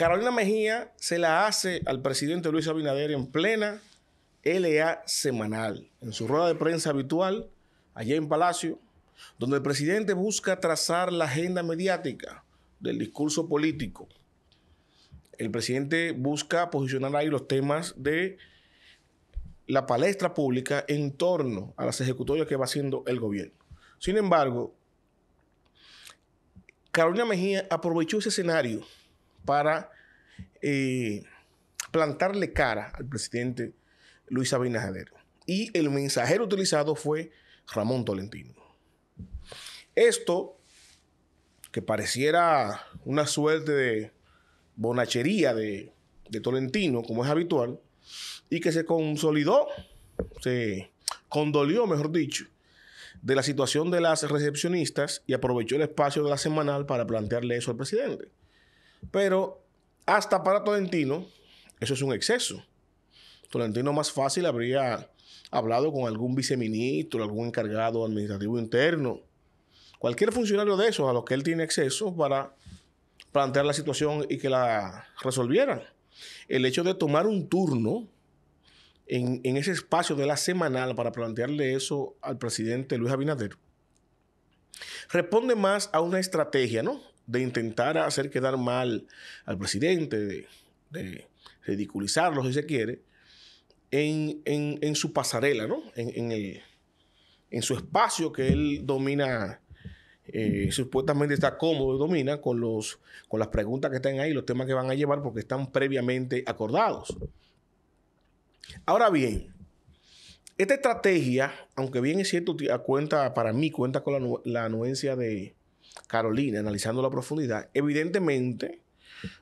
Carolina Mejía se la hace al presidente Luis Abinader en plena LA semanal, en su rueda de prensa habitual, allá en Palacio, donde el presidente busca trazar la agenda mediática del discurso político. El presidente busca posicionar ahí los temas de la palestra pública en torno a las ejecutorias que va haciendo el gobierno. Sin embargo, Carolina Mejía aprovechó ese escenario para eh, plantarle cara al presidente Luis Abinader. Y el mensajero utilizado fue Ramón Tolentino. Esto, que pareciera una suerte de bonachería de Tolentino, como es habitual, y que se consolidó, se condolió, mejor dicho, de la situación de las recepcionistas y aprovechó el espacio de la semanal para plantearle eso al presidente. Pero hasta para Tolentino, eso es un exceso. Tolentino más fácil habría hablado con algún viceministro, algún encargado administrativo interno, cualquier funcionario de esos a los que él tiene acceso para plantear la situación y que la resolvieran. El hecho de tomar un turno en, en ese espacio de la semanal para plantearle eso al presidente Luis Abinader responde más a una estrategia, ¿no? de intentar hacer quedar mal al presidente, de, ridiculizarlo si se quiere, en, su pasarela, ¿no? En, su espacio que él domina, eh, supuestamente está cómodo domina con, los, con las preguntas que están ahí, los temas que van a llevar porque están previamente acordados. Ahora bien, esta estrategia, aunque bien es cierto, cuenta, para mí cuenta con la anuencia de, Carolina, analizando la profundidad, evidentemente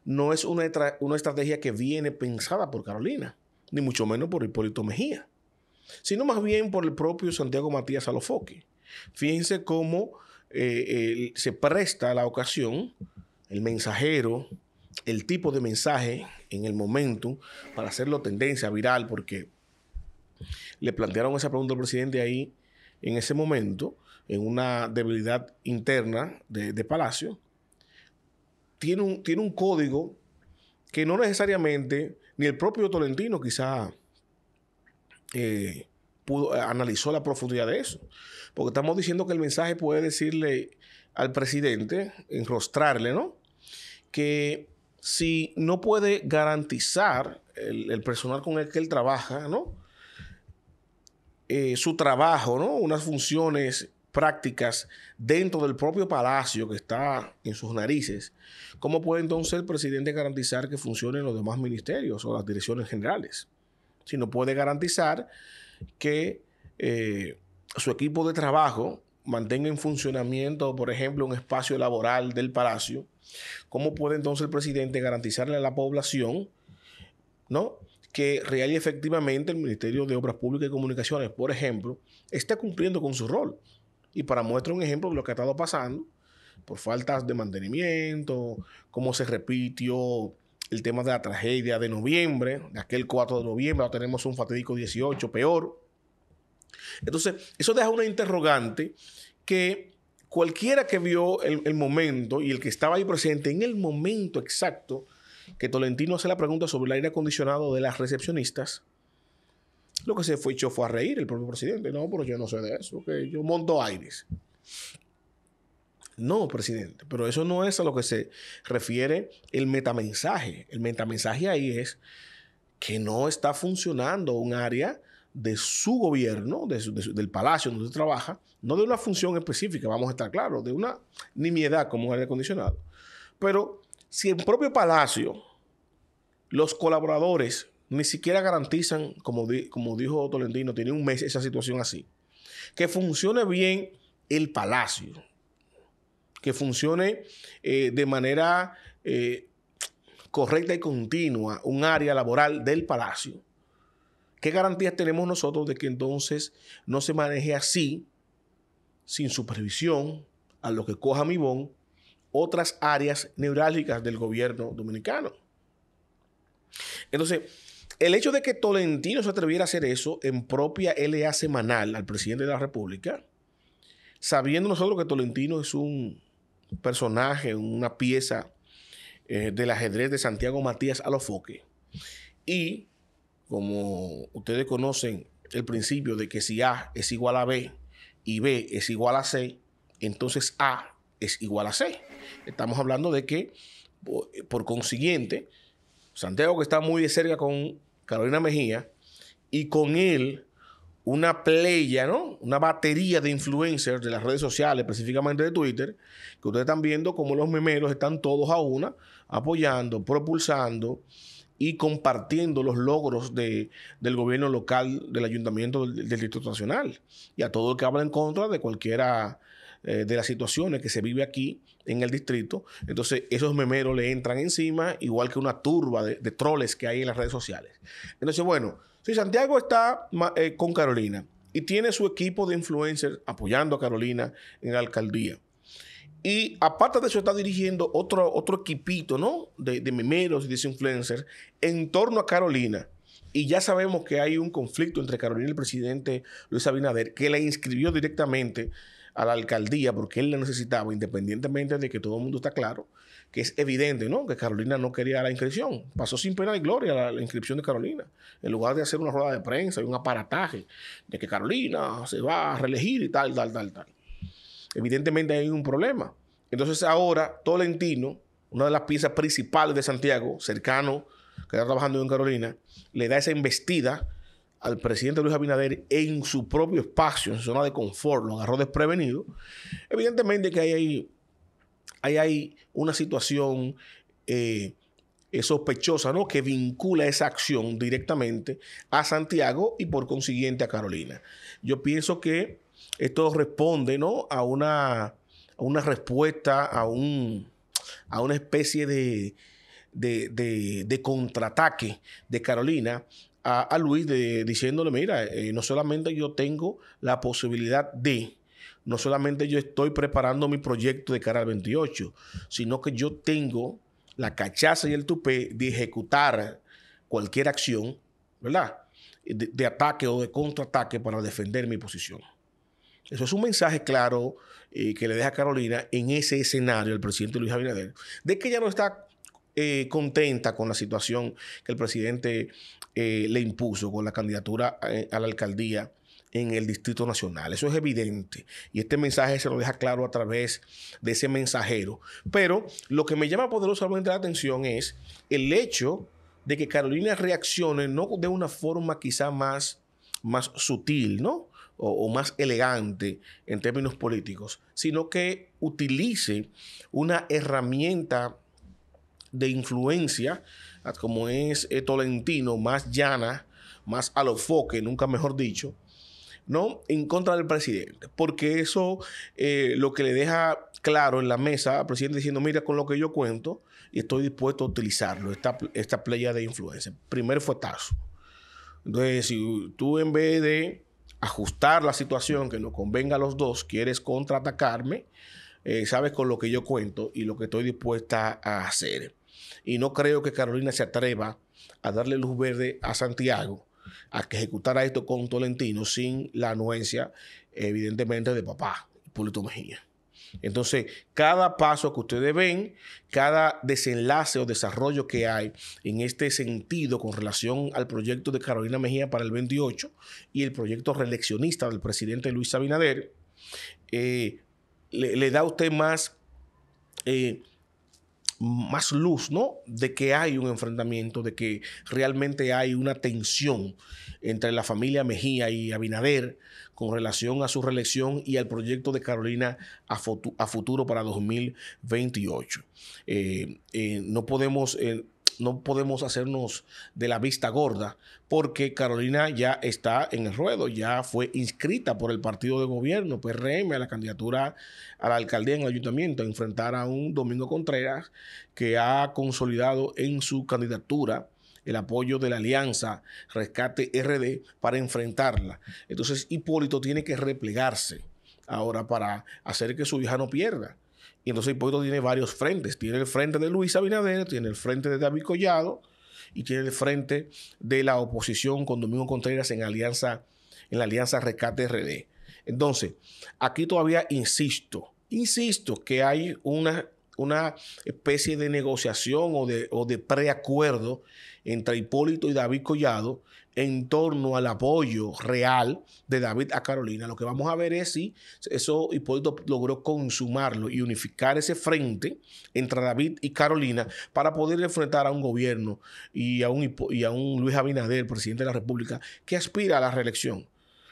no es una, estrategia que viene pensada por Carolina, ni mucho menos por Hipólito Mejía, sino más bien por el propio Santiago Matías alofoque Fíjense cómo eh, se presta la ocasión, el mensajero, el tipo de mensaje en el momento para hacerlo tendencia viral, porque le plantearon esa pregunta al presidente ahí en ese momento en una debilidad interna de, Palacio, tiene un, tiene un código que no necesariamente ni el propio Tolentino quizá eh, pudo, eh, analizó la profundidad de eso. Porque estamos diciendo que el mensaje puede decirle al presidente, enrostrarle, ¿no? Que si no puede garantizar el, personal con el que él trabaja, ¿no? Eh, su trabajo, ¿no? Unas funciones prácticas dentro del propio palacio que está en sus narices, ¿cómo puede entonces el presidente garantizar que funcionen los demás ministerios o las direcciones generales? Si no puede garantizar que eh, su equipo de trabajo mantenga en funcionamiento, por ejemplo, un espacio laboral del palacio, ¿cómo puede entonces el presidente garantizarle a la población, ¿no? que real y efectivamente el Ministerio de Obras Públicas y Comunicaciones, por ejemplo, está cumpliendo con su rol. Y para muestra un ejemplo de lo que ha estado pasando, por faltas de mantenimiento, cómo se repitió el tema de la tragedia de noviembre, de aquel 4 de noviembre, ahora tenemos un fatídico 18, peor. Entonces, eso deja una interrogante que cualquiera que vio el, el, momento y el que estaba ahí presente en el momento exacto que Tolentino hace la pregunta sobre el aire acondicionado de las recepcionistas, lo que se fue hecho fue a reír el propio presidente. No, pero yo no sé de eso, que yo monto aires. No, presidente, pero eso no es a lo que se refiere el metamensaje. El metamensaje ahí es que no está funcionando un área de su gobierno, del palacio donde trabaja, no de una función específica, vamos a estar claros, de una nimiedad como un aire acondicionado. Pero si el propio palacio, los colaboradores ni siquiera garantizan, como, como dijo Tolentino, tiene un mes esa situación así. Que funcione bien el palacio, que funcione eh, de manera eh, correcta y continua un área laboral del palacio. ¿Qué garantías tenemos nosotros de que entonces no se maneje así, sin supervisión, a lo que coja mi otras áreas neurálgicas del gobierno dominicano? Entonces, el hecho de que Tolentino se atreviera a hacer eso en propia LA semanal al presidente de la República, sabiendo nosotros que Tolentino es un personaje, una pieza eh, del ajedrez de Santiago Matías Alofoque. Y como ustedes conocen el principio de que si A es igual a B y B es igual a C, entonces A es igual a C. Estamos hablando de que, por consiguiente, Santiago que está muy de cerca con Carolina Mejía, y con él una playa, ¿no? Una batería de influencers de las redes sociales, específicamente de Twitter, que ustedes están viendo como los memeros están todos a una apoyando, propulsando y compartiendo los logros del gobierno local, del ayuntamiento, del, del, Distrito Nacional. Y a todo el que habla en contra de cualquiera eh, de las situaciones que se vive aquí en el distrito. Entonces, esos memeros le entran encima, igual que una turba de, troles que hay en las redes sociales. Entonces, bueno, si Santiago está eh, con Carolina y tiene su equipo de influencers apoyando a Carolina en la alcaldía. Y aparte de eso, está dirigiendo otro, otro equipito, ¿no? De, de memeros y de influencers en torno a Carolina. Y ya sabemos que hay un conflicto entre Carolina y el presidente Luis Abinader, que la inscribió directamente a la alcaldía porque él la necesitaba, independientemente de que todo el mundo está claro, que es evidente, ¿no? Que Carolina no quería la inscripción. Pasó sin pena ni gloria la, inscripción de Carolina. En lugar de hacer una rueda de prensa y un aparataje de que Carolina se va a reelegir y tal, tal, tal, tal. Evidentemente hay un problema. Entonces ahora Tolentino, una de las piezas principales de Santiago, cercano, que está trabajando en Carolina, le da esa investida al presidente Luis Abinader en su propio espacio, en su zona de confort, lo agarró desprevenido, evidentemente que ahí hay, ahí una situación eh, eh, sospechosa, ¿no? Que vincula esa acción directamente a Santiago y por consiguiente a Carolina. Yo pienso que esto responde, ¿no? A una, respuesta, a, una especie de, de contraataque de Carolina a, Luis diciéndole, mira, eh, no solamente yo tengo la posibilidad de, no solamente yo estoy preparando mi proyecto de cara al 28, sino que yo tengo la cachaza y el tupé de ejecutar cualquier acción, ¿verdad? De, ataque o de contraataque para defender mi posición. Eso es un mensaje claro eh, que le deja Carolina en ese escenario al presidente Luis Abinader, de que ya no está eh, contenta con la situación que el presidente eh, le impuso con la candidatura eh, a, la alcaldía en el Distrito Nacional. Eso es evidente. Y este mensaje se lo deja claro a través de ese mensajero. Pero lo que me llama poderosamente la atención es el hecho de que Carolina reaccione no de una forma quizá más, más sutil, ¿no? o más elegante en términos políticos, sino que utilice una herramienta de influencia, como es eh, Tolentino, más llana, más a lo foque, nunca mejor dicho, ¿no? En contra del presidente, porque eso eh, lo que le deja claro en la mesa al presidente diciendo, mira, con lo que yo cuento, y estoy dispuesto a utilizarlo, esta, esta playa de influencia. Primer fuetazo. Entonces, si tú en vez de ajustar la situación que nos convenga a los dos, quieres contraatacarme, eh, sabes con lo que yo cuento y lo que estoy dispuesta a hacer. Y no creo que Carolina se atreva a darle luz verde a Santiago a que ejecutara esto con Tolentino sin la anuencia, evidentemente, de papá, Hipólito Mejía. Entonces, cada paso que ustedes ven, cada desenlace o desarrollo que hay en este sentido con relación al proyecto de Carolina Mejía para el 28 y el proyecto reeleccionista del presidente Luis Abinader, eh, le, da a usted más eh, más luz, ¿no? De que hay un enfrentamiento, de que realmente hay una tensión entre la familia Mejía y Abinader con relación a su reelección y al proyecto de Carolina a, futuro para 2028. Eh, eh, no podemos... Eh, no podemos hacernos de la vista gorda, porque Carolina ya está en el ruedo, ya fue inscrita por el partido de gobierno, PRM, a la candidatura a la alcaldía en el ayuntamiento, a enfrentar a un Domingo Contreras que ha consolidado en su candidatura el apoyo de la alianza Rescate RD para enfrentarla. Entonces Hipólito tiene que replegarse ahora para hacer que su hija no pierda. Y entonces pueblo tiene varios frentes. Tiene el frente de Luis Abinader, tiene el frente de David Collado y tiene el frente de la oposición con Domingo Contreras en alianza, en la alianza Rescate RD. Entonces, aquí todavía insisto, insisto que hay una una especie de negociación o de, preacuerdo entre Hipólito y David Collado en torno al apoyo real de David a Carolina. Lo que vamos a ver es si eso Hipólito logró consumarlo y unificar ese frente entre David y Carolina para poder enfrentar a un gobierno y a un, y a un Luis Abinader, presidente de la República, que aspira a la reelección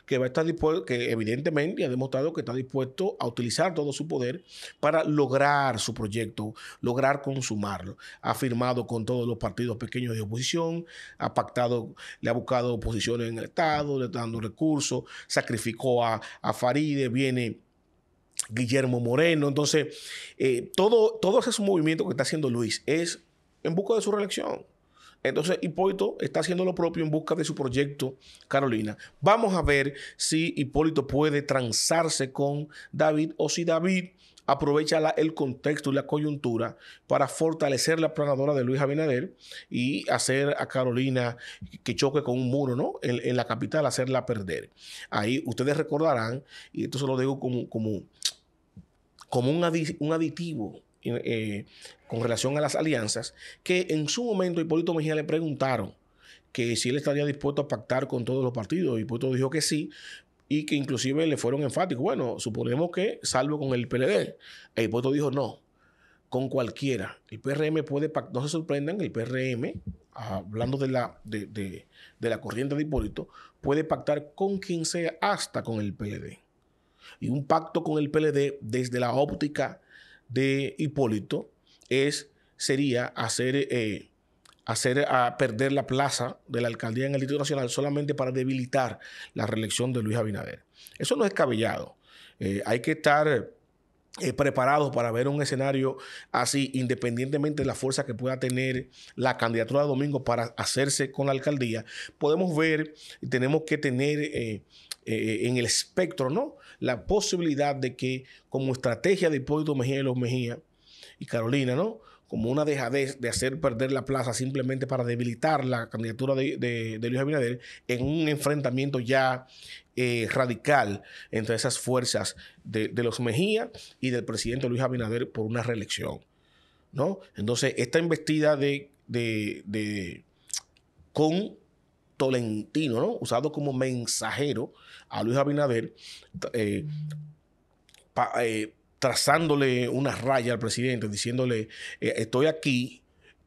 que va a estar dispuesto, que evidentemente ha demostrado que está dispuesto a utilizar todo su poder para lograr su proyecto, lograr consumarlo. Ha firmado con todos los partidos pequeños de oposición, ha pactado, le ha buscado oposiciones en el Estado, le está dando recursos, sacrificó a, a Faride, viene. Guillermo Moreno. Entonces, eh, todo, todo ese movimiento que está haciendo Luis es en busca de su reelección. Entonces Hipólito está haciendo lo propio en busca de su proyecto Carolina. Vamos a ver si Hipólito puede transarse con David o si David aprovecha el contexto y la coyuntura para fortalecer la planadora de Luis Abinader y hacer a Carolina que choque con un muro, ¿no? En, la capital, hacerla perder. Ahí ustedes recordarán, y esto se lo digo como, como, como un aditivo eh, con relación a las alianzas, que en su momento Hipólito Mejía le preguntaron que si él estaría dispuesto a pactar con todos los partidos. Hipólito dijo que sí, y que inclusive le fueron enfáticos. Bueno, suponemos que salvo con el PLD. E Hipólito dijo no, con cualquiera. El PRM puede pactar, no se sorprendan, el PRM, hablando de la, de, de la corriente de Hipólito, puede pactar con quien sea hasta con el PLD. Y un pacto con el PLD desde la óptica de Hipólito es, sería hacer, eh, hacer a perder la plaza de la alcaldía en el Distrito Nacional solamente para debilitar la reelección de Luis Abinader. Eso no es cabellado. Eh, hay que estar eh, preparados para ver un escenario así, independientemente de la fuerza que pueda tener la candidatura de Domingo para hacerse con la alcaldía, podemos ver y tenemos que tener en el espectro, ¿no? la posibilidad de que como estrategia de Hipólito Mejía y los Mejía y Carolina, ¿no? Como una dejadez de hacer perder la plaza simplemente para debilitar la candidatura de, Luis Abinader en un enfrentamiento ya eh, radical entre esas fuerzas de, los Mejía y del presidente Luis Abinader por una reelección. ¿no? Entonces, esta investida de, de, con Tolentino, ¿no? usado como mensajero a Luis Abinader, eh, eh, trazándole una raya al presidente, diciéndole, eh, estoy aquí,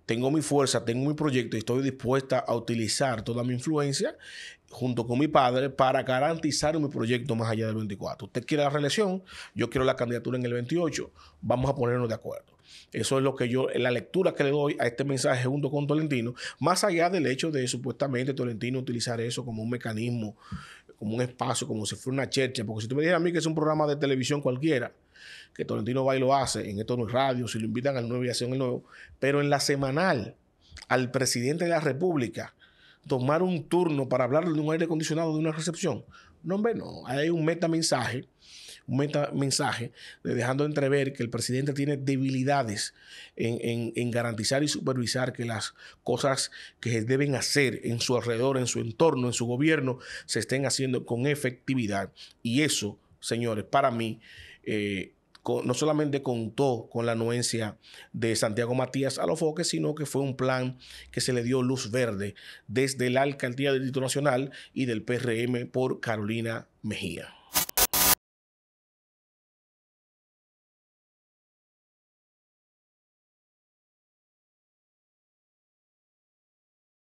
tengo mi fuerza, tengo mi proyecto y estoy dispuesta a utilizar toda mi influencia junto con mi padre para garantizar mi proyecto más allá del 24. Usted quiere la reelección, yo quiero la candidatura en el 28, vamos a ponernos de acuerdo. Eso es lo que yo, la lectura que le doy a este mensaje junto con Tolentino, más allá del hecho de supuestamente Tolentino utilizar eso como un mecanismo, como un espacio, como si fuera una chercha, porque si tú me dijeras a mí que es un programa de televisión cualquiera, que Tolentino va y lo hace, en esto no hay radio, si lo invitan al nuevo y el nuevo, pero en la semanal, al presidente de la República, tomar un turno para hablar de un aire acondicionado, de una recepción, no, hombre, no, hay un metamensaje mensaje un meta mensaje dejando entrever que el presidente tiene debilidades en, garantizar y supervisar que las cosas que deben hacer en su alrededor, en su entorno, en su gobierno, se estén haciendo con efectividad. Y eso, señores, para mí... Eh, no solamente contó con la anuencia de Santiago Matías a foques, sino que fue un plan que se le dio luz verde desde la alcaldía del Distrito Nacional y del PRM por Carolina Mejía.